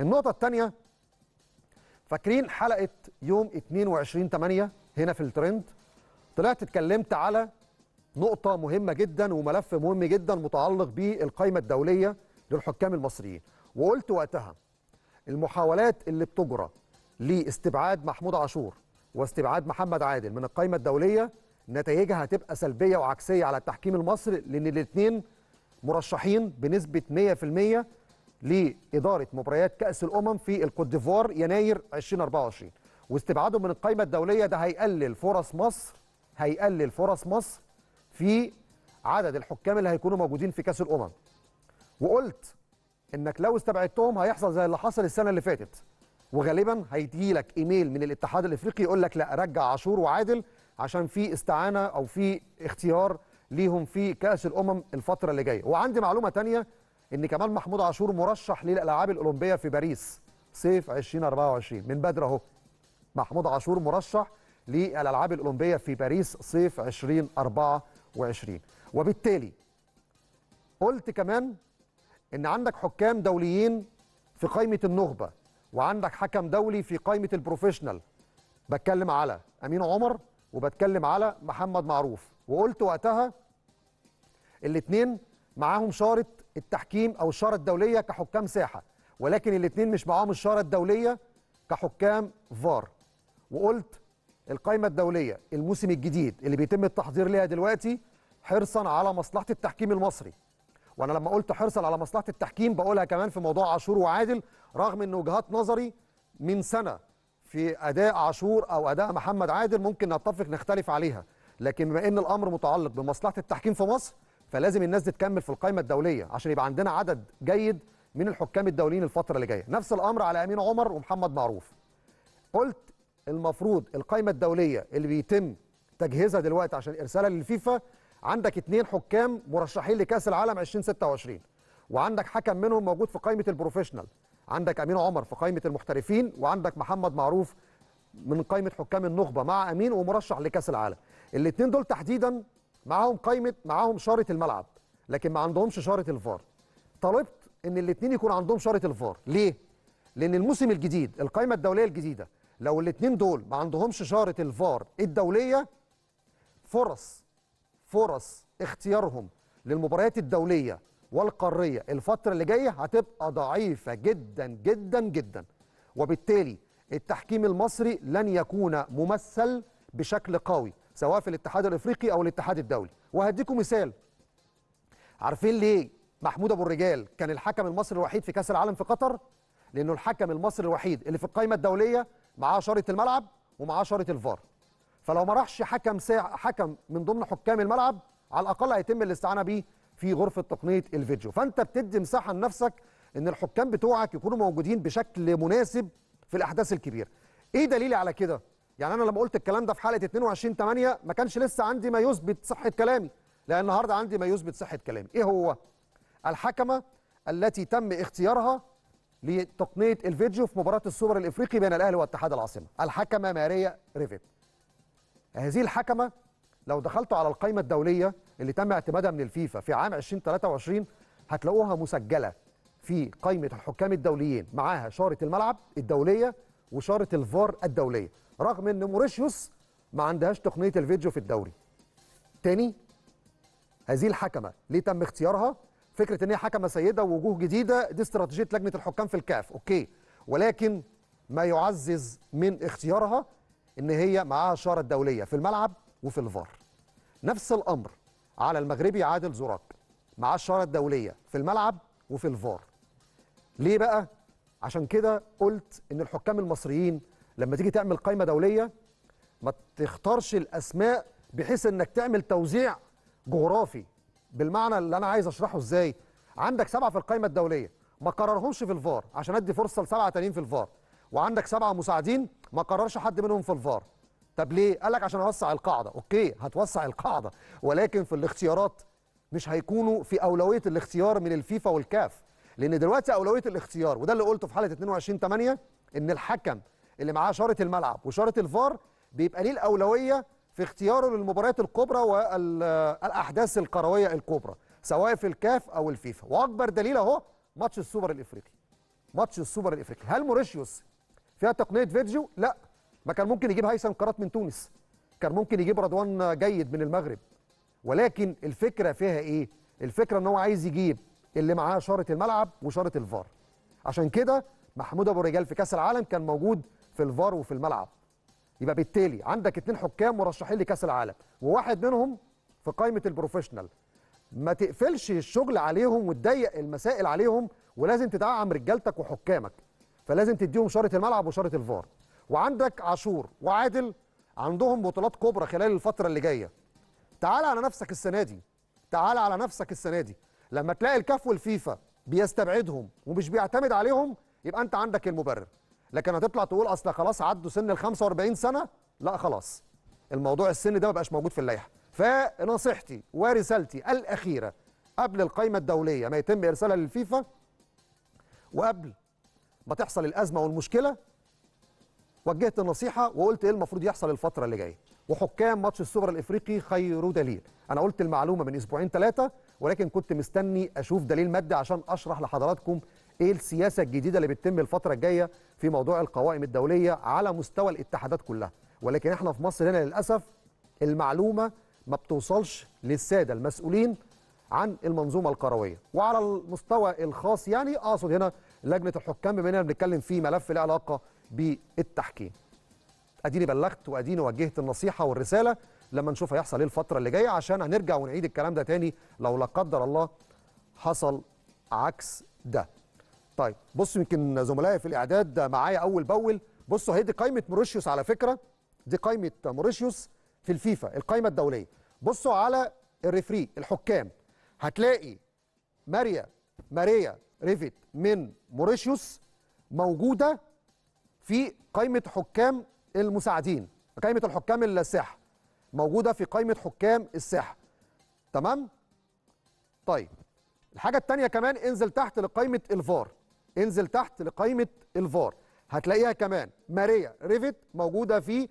النقطه الثانيه فاكرين حلقه يوم 22 8 هنا في الترند طلعت اتكلمت على نقطه مهمه جدا وملف مهم جدا متعلق بالقائمه الدوليه للحكام المصريين وقلت وقتها المحاولات اللي بتجرى لاستبعاد محمود عاشور واستبعاد محمد عادل من القائمه الدوليه نتائجها هتبقى سلبيه وعكسيه على التحكيم المصري لان الاثنين مرشحين بنسبه 100% لإدارة مباريات كأس الأمم في الكوت ديفوار يناير 2024 واستبعاده من القائمة الدولية ده هيقلل فرص مصر هيقلل فرص مصر في عدد الحكام اللي هيكونوا موجودين في كأس الأمم وقلت إنك لو استبعدتهم هيحصل زي اللي حصل السنة اللي فاتت وغالبا هيجي لك ايميل من الاتحاد الافريقي يقول لك لا رجع عاشور وعادل عشان في استعانه او في اختيار ليهم في كاس الامم الفتره اللي جايه وعندي معلومه ثانيه ان كمان محمود عاشور مرشح للالعاب الاولمبيه في باريس صيف 2024 من بدر اهو محمود عاشور مرشح للالعاب الاولمبيه في باريس صيف 2024 وبالتالي قلت كمان ان عندك حكام دوليين في قائمه النخبه وعندك حكم دولي في قائمه البروفيشنال بتكلم على امين عمر وبتكلم على محمد معروف وقلت وقتها الاثنين معاهم شارط التحكيم او الشاره الدوليه كحكام ساحه ولكن الاثنين مش معاهم الشاره الدوليه كحكام فار وقلت القائمه الدوليه الموسم الجديد اللي بيتم التحضير ليها دلوقتي حرصا على مصلحه التحكيم المصري وانا لما قلت حرصا على مصلحه التحكيم بقولها كمان في موضوع عاشور وعادل رغم ان وجهات نظري من سنه في اداء عاشور او اداء محمد عادل ممكن نتفق نختلف عليها لكن بما ان الامر متعلق بمصلحه التحكيم في مصر فلازم الناس دي تكمل في القائمه الدوليه عشان يبقى عندنا عدد جيد من الحكام الدوليين الفتره اللي جايه نفس الامر على امين عمر ومحمد معروف قلت المفروض القائمه الدوليه اللي بيتم تجهيزها دلوقتي عشان ارسالها للفيفا عندك اثنين حكام مرشحين لكاس العالم 2026 وعندك حكم منهم موجود في قائمه البروفيشنال عندك امين عمر في قائمه المحترفين وعندك محمد معروف من قائمه حكام النخبه مع امين ومرشح لكاس العالم الاثنين دول تحديدا معاهم قائمه معاهم شاره الملعب لكن ما عندهمش شاره الفار طلبت ان الاثنين يكون عندهم شاره الفار ليه لان الموسم الجديد القائمه الدوليه الجديده لو الاثنين دول ما عندهمش شاره الفار الدوليه فرص فرص اختيارهم للمباريات الدوليه والقاريه الفتره اللي جايه هتبقى ضعيفه جدا جدا جدا وبالتالي التحكيم المصري لن يكون ممثل بشكل قوي سواء في الاتحاد الافريقي او الاتحاد الدولي وهديكم مثال عارفين ليه محمود ابو الرجال كان الحكم المصري الوحيد في كاس العالم في قطر لانه الحكم المصري الوحيد اللي في القائمه الدوليه معاه شاره الملعب ومعاه شاره الفار فلو ما راحش حكم ساعة حكم من ضمن حكام الملعب على الاقل هيتم الاستعانه بيه في غرفه تقنيه الفيديو فانت بتدي مساحه لنفسك ان الحكام بتوعك يكونوا موجودين بشكل مناسب في الاحداث الكبيره ايه دليلي على كده يعني انا لما قلت الكلام ده في حلقه 22 8 ما كانش لسه عندي ما يثبت صحه كلامي لان النهارده عندي ما يثبت صحه كلامي ايه هو الحكمه التي تم اختيارها لتقنيه الفيديو في مباراه السوبر الافريقي بين الاهلي واتحاد العاصمه الحكمه ماريا ريفيت هذه الحكمه لو دخلتوا على القائمه الدوليه اللي تم اعتمادها من الفيفا في عام 2023 هتلاقوها مسجله في قائمه الحكام الدوليين معاها شاره الملعب الدوليه وشاره الفار الدوليه رغم ان موريشيوس ما عندهاش تقنيه الفيديو في الدوري تاني هذه الحكمه ليه تم اختيارها فكره ان هي حكمه سيده ووجوه جديده دي استراتيجيه لجنه الحكام في الكاف اوكي ولكن ما يعزز من اختيارها ان هي معاها شاره دوليه في الملعب وفي الفار نفس الامر على المغربي عادل زراك معاه الشاره الدوليه في الملعب وفي الفار ليه بقى عشان كده قلت ان الحكام المصريين لما تيجي تعمل قائمه دوليه ما تختارش الاسماء بحيث انك تعمل توزيع جغرافي بالمعنى اللي انا عايز اشرحه ازاي عندك سبعه في القائمه الدوليه ما قررهمش في الفار عشان ادي فرصه لسبعه تانيين في الفار وعندك سبعه مساعدين ما قررش حد منهم في الفار طب ليه قال لك عشان اوسع القاعده اوكي هتوسع القاعده ولكن في الاختيارات مش هيكونوا في اولويه الاختيار من الفيفا والكاف لان دلوقتي اولويه الاختيار وده اللي قلته في حاله 22 8 ان الحكم اللي معاه شاره الملعب وشاره الفار بيبقى ليه الاولويه في اختياره للمباريات الكبرى والاحداث الكرويه الكبرى سواء في الكاف او الفيفا واكبر دليل اهو ماتش السوبر الافريقي ماتش السوبر الافريقي هل موريشيوس فيها تقنيه فيديو لا ما كان ممكن يجيب هيثم كرات من تونس كان ممكن يجيب رضوان جيد من المغرب ولكن الفكره فيها ايه الفكره ان هو عايز يجيب اللي معاه شارة الملعب وشارة الفار عشان كده محمود ابو رجال في كاس العالم كان موجود في الفار وفي الملعب يبقى بالتالي عندك اتنين حكام مرشحين لكاس العالم وواحد منهم في قائمه البروفيشنال ما تقفلش الشغل عليهم وتضيق المسائل عليهم ولازم تدعم رجالتك وحكامك فلازم تديهم شاره الملعب وشاره الفار وعندك عاشور وعادل عندهم بطولات كبرى خلال الفتره اللي جايه تعال على نفسك السنه دي تعال على نفسك السنه دي لما تلاقي الكاف والفيفا بيستبعدهم ومش بيعتمد عليهم يبقى انت عندك المبرر لكن هتطلع تقول اصل خلاص عدوا سن ال 45 سنه لا خلاص الموضوع السن ده ما بقاش موجود في اللائحه فنصيحتي ورسالتي الاخيره قبل القائمه الدوليه ما يتم ارسالها للفيفا وقبل ما تحصل الازمه والمشكله وجهت النصيحه وقلت ايه المفروض يحصل الفتره اللي جايه وحكام ماتش السوبر الافريقي خير دليل انا قلت المعلومه من اسبوعين ثلاثه ولكن كنت مستني اشوف دليل مادي عشان اشرح لحضراتكم ايه السياسه الجديده اللي بتتم الفتره الجايه في موضوع القوائم الدوليه على مستوى الاتحادات كلها ولكن احنا في مصر هنا للاسف المعلومه ما بتوصلش للساده المسؤولين عن المنظومه القرويه وعلى المستوى الخاص يعني اقصد هنا لجنه الحكام بما اننا بنتكلم في ملف له علاقه بالتحكيم اديني بلغت واديني وجهت النصيحه والرساله لما نشوف هيحصل ايه الفتره اللي جايه عشان هنرجع ونعيد الكلام ده تاني لو لا قدر الله حصل عكس ده طيب بصوا يمكن زملائي في الاعداد معايا اول باول بصوا هي دي قائمه موريشيوس على فكره دي قائمه موريشيوس في الفيفا القائمه الدوليه بصوا على الريفري الحكام هتلاقي ماريا ماريا ريفيت من موريشيوس موجوده في قائمه حكام المساعدين قائمه الحكام الساحه موجوده في قائمه حكام الساحه تمام طيب الحاجه الثانيه كمان انزل تحت لقائمه الفار انزل تحت لقائمه الفار هتلاقيها كمان ماريا ريفيت موجوده في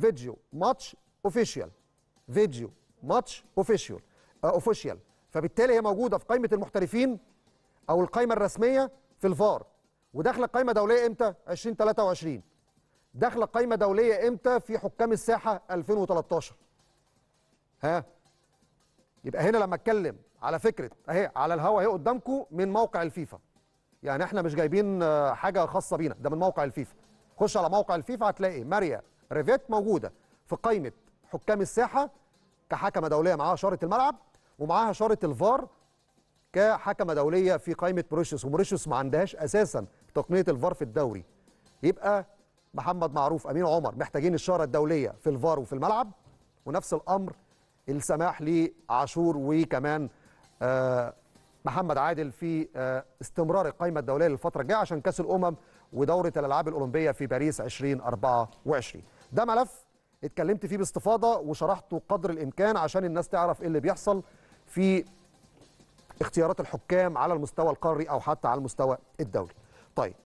فيديو ماتش اوفيشيال فيديو ماتش اوفيشيال اوفيشيال آه، فبالتالي هي موجوده في قائمه المحترفين او القائمه الرسميه في الفار وداخله قائمه دوليه امتى 2023 داخله قائمه دوليه امتى في حكام الساحه 2013 ها يبقى هنا لما اتكلم على فكره اهي على الهوا اهي قدامكم من موقع الفيفا يعني احنا مش جايبين آه، حاجه خاصه بينا ده من موقع الفيفا خش على موقع الفيفا هتلاقي ماريا ريفيت موجوده في قائمه حكام الساحه كحكمه دوليه معاها اشاره الملعب ومعاها اشاره الفار كحكمه دوليه في قائمه موريشيوس وموريشيوس ما عندهاش اساسا تقنيه الفار في الدوري يبقى محمد معروف امين عمر محتاجين الشاره الدوليه في الفار وفي الملعب ونفس الامر السماح لعاشور وكمان آه، محمد عادل في آه، استمرار القائمه الدوليه للفتره الجايه عشان كاس الامم ودوره الالعاب الاولمبيه في باريس 2024 ده ملف اتكلمت فيه باستفاضه وشرحته قدر الامكان عشان الناس تعرف ايه اللي بيحصل في اختيارات الحكام على المستوى القاري او حتى على المستوى الدولي طيب